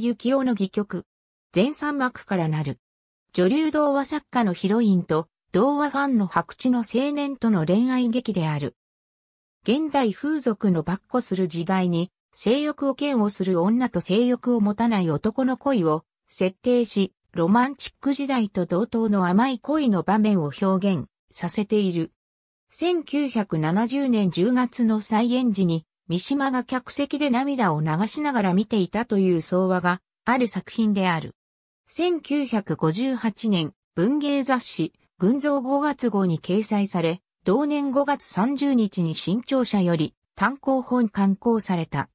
幸雄の戯曲。全三幕からなる。女流童話作家のヒロインと、童話ファンの白痴の青年との恋愛劇である。現代風俗の跋扈する時代に、性欲を嫌悪する女と性欲を持たない男の恋を設定し、ロマンチック時代と同等の甘い恋の場面を表現させている。1970年10月の再演時に三島が客席で涙を流しながら見ていたという相話がある作品である。1958年、文芸雑誌、群像5月号に掲載され、同年5月30日に新潮社より単行本刊行された。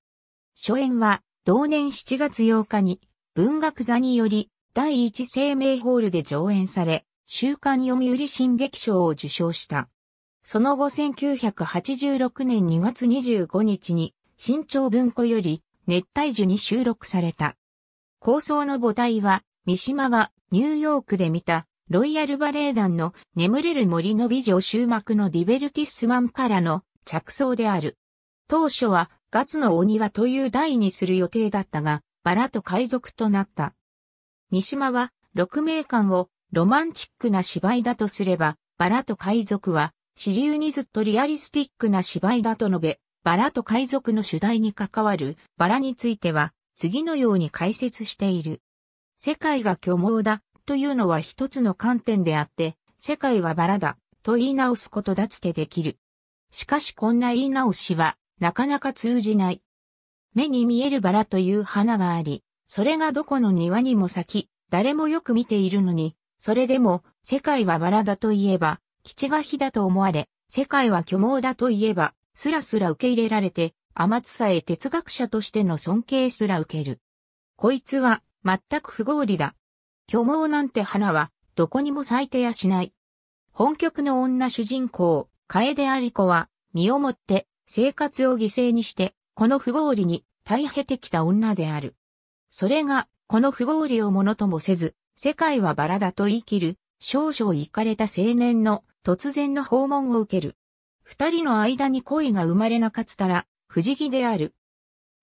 初演は、同年7月8日に、文学座により、第一生命ホールで上演され、週刊読売新劇賞を受賞した。その後1986年2月25日に、新潮文庫より、熱帯樹に収録された。構想の母体は、三島がニューヨークで見た、ロイヤルバレエ団の眠れる森の美女終幕のディベルティスマンからの着想である。当初はガツのお庭という題にする予定だったが、バラと海賊となった。三島は、六名館をロマンチックな芝居だとすれば、バラと海賊は支流にずっとリアリスティックな芝居だと述べ、バラと海賊の主題に関わるバラについては、次のように解説している。世界が虚妄だというのは一つの観点であって、世界はバラだと言い直すことだつてできる。しかしこんな言い直しはなかなか通じない。目に見えるバラという花があり、それがどこの庭にも咲き、誰もよく見ているのに、それでも世界はバラだと言えば、基地が非だと思われ、世界は虚妄だと言えば、すらすら受け入れられて、天津さえ哲学者としての尊敬すら受ける。こいつは、全く不合理だ。虚妄なんて花は、どこにも咲いてやしない。本曲の女主人公、楓有子は、身をもって、生活を犠牲にして、この不合理に、耐え果てきた女である。それが、この不合理をものともせず、世界はバラだと言い切る、少々いかれた青年の突然の訪問を受ける。二人の間に恋が生まれなかったら、不思議である。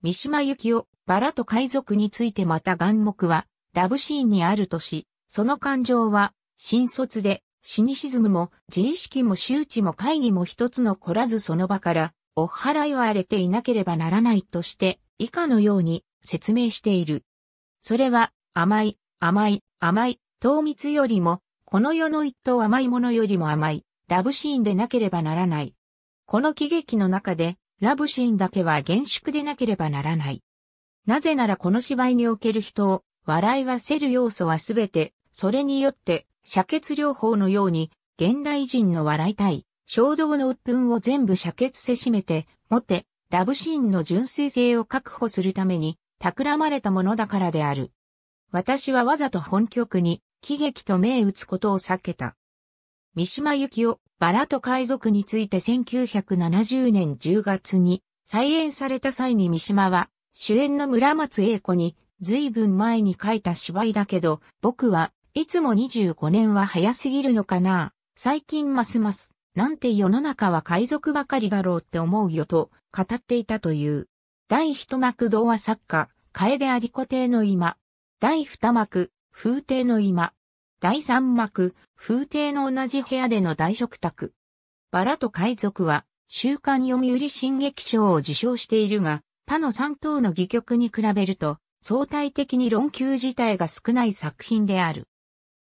三島由紀夫、バラと海賊についてまた眼目は、ラブシーンにあるとし、その感情は、新卒で、シニシズムも、自意識も周知も会議も一つの凝らずその場から、お払いを荒れていなければならないとして、以下のように説明している。それは、甘い、甘い、甘い、糖蜜よりも、この世の一等甘いものよりも甘い、ラブシーンでなければならない。この喜劇の中で、ラブシーンだけは厳粛でなければならない。なぜならこの芝居における人を、笑いはせる要素はすべて、それによって、射血療法のように、現代人の笑いたい、衝動の鬱憤を全部射血せしめて、もって、ラブシーンの純粋性を確保するために、企まれたものだからである。私はわざと本局に、喜劇と銘打つことを避けた。三島由紀夫、バラと海賊について1970年10月に再演された際に三島は、主演の村松英子に、随分前に書いた芝居だけど、僕はいつも25年は早すぎるのかな。最近ますます、なんて世の中は海賊ばかりだろうって思うよと語っていたという。第一幕童話作家、楓り固定の今。第二幕、風亭の今。第三幕、風亭の同じ部屋での大食卓。バラと海賊は、週刊読売新劇賞を受賞しているが、他の三等の戯曲に比べると、相対的に論休自体が少ない作品である。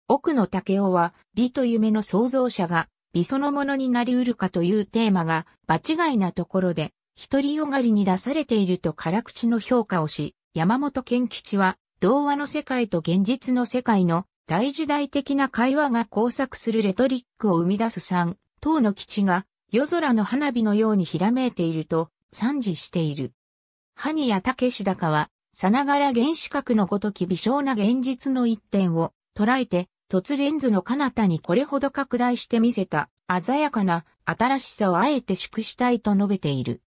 奥野武雄は、美と夢の創造者が、美そのものになり得るかというテーマが、場違いなところで、独りよがりに出されていると辛口の評価をし、山本健吉は、童話の世界と現実の世界の大時代的な会話が交錯するレトリックを生み出す3、等の基地が夜空の花火のようにひらめいていると賛辞している。タケシダ高は、さながら原子核のごとき微小な現実の一点を捉えて、凸レンズの彼方にこれほど拡大して見せた鮮やかな新しさをあえて祝したいと述べている。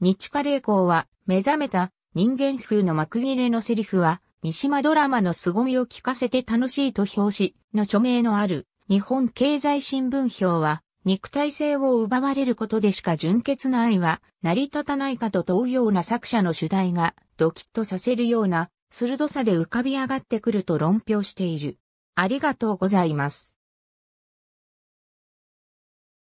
日華霊光は目覚めた人間風の幕切れのセリフは三島ドラマの凄みを聞かせて楽しいと表し、の著名のある日本経済新聞表は、肉体性を奪われることでしか純潔な愛は成り立たないかと問うような作者の主題がドキッとさせるような鋭さで浮かび上がってくると論評している。ありがとうございます。